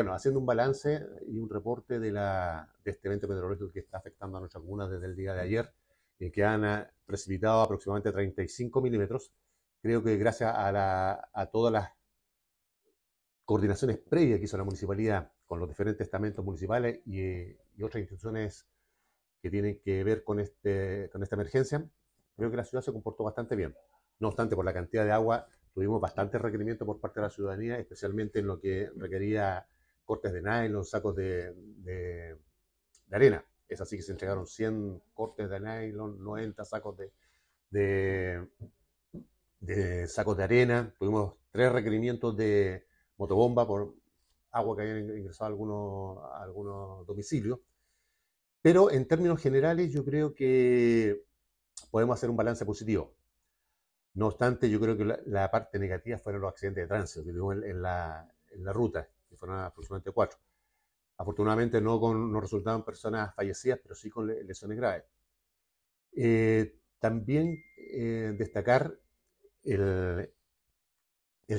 Bueno, haciendo un balance y un reporte de, la, este evento meteorológico que está afectando a nuestras comunas desde el día de ayer, y eh, que han ah, precipitado aproximadamente 35 milímetros, creo que gracias a, todas las coordinaciones previas que hizo la municipalidad con los diferentes estamentos municipales eh, y, otras instituciones que tienen que ver con, este, con esta emergencia, creo que la ciudad se comportó bastante bien. No obstante, por la cantidad de agua, tuvimos bastante requerimiento por parte de la ciudadanía, especialmente en lo que requería cortes de nylon, sacos de, arena. Es así que se entregaron 100 cortes de nylon, 90 sacos de, sacos de arena. Tuvimos tres requerimientos de motobomba por agua que habían ingresado algunos, algunos domicilios. Pero en términos generales yo creo que podemos hacer un balance positivo. No obstante, yo creo que la, parte negativa fueron los accidentes de tránsito que tuvimos la, en la ruta, que fueron aproximadamente cuatro. Afortunadamente no, resultaron personas fallecidas, pero sí con lesiones graves. Eh, también eh, destacar el,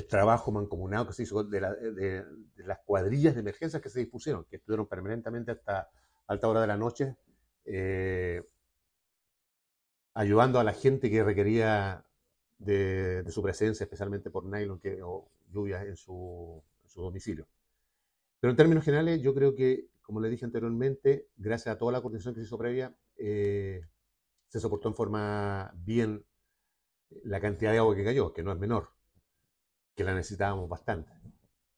trabajo mancomunado que se hizo de, las cuadrillas de emergencias que se dispusieron, que estuvieron permanentemente hasta alta hora de la noche, eh, ayudando a la gente que requería de, su presencia, especialmente por nylon que, o lluvias en su domicilio. Pero en términos generales, yo creo que, como le dije anteriormente, gracias a toda la coordinación que se hizo previa, eh, se soportó en forma bien la cantidad de agua que cayó, que no es menor, que la necesitábamos bastante.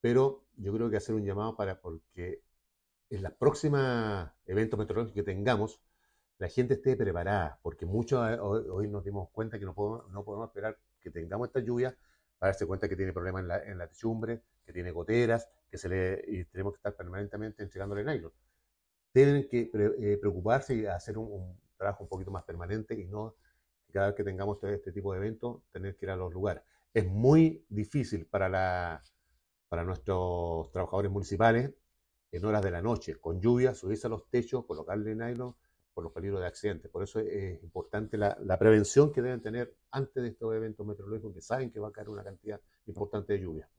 Pero yo creo que hacer un llamado para, porque en los próximos eventos meteorológicos que tengamos, la gente esté preparada, porque muchos eh, hoy, nos dimos cuenta que no podemos, no podemos esperar que tengamos esta lluvia darse cuenta que tiene problemas en la, techumbre, que tiene goteras, que se le, y tenemos que estar permanentemente entregándole nylon. Tienen que eh, preocuparse y hacer un, trabajo un poquito más permanente y no cada vez que tengamos este, este tipo de eventos, tener que ir a los lugares. Es muy difícil para, la, para nuestros trabajadores municipales en horas de la noche, con lluvia, subirse a los techos, colocarle nylon, por los peligros de accidentes. Por eso es importante la, prevención que deben tener antes de estos eventos meteorológicos que saben que va a caer una cantidad importante de lluvia.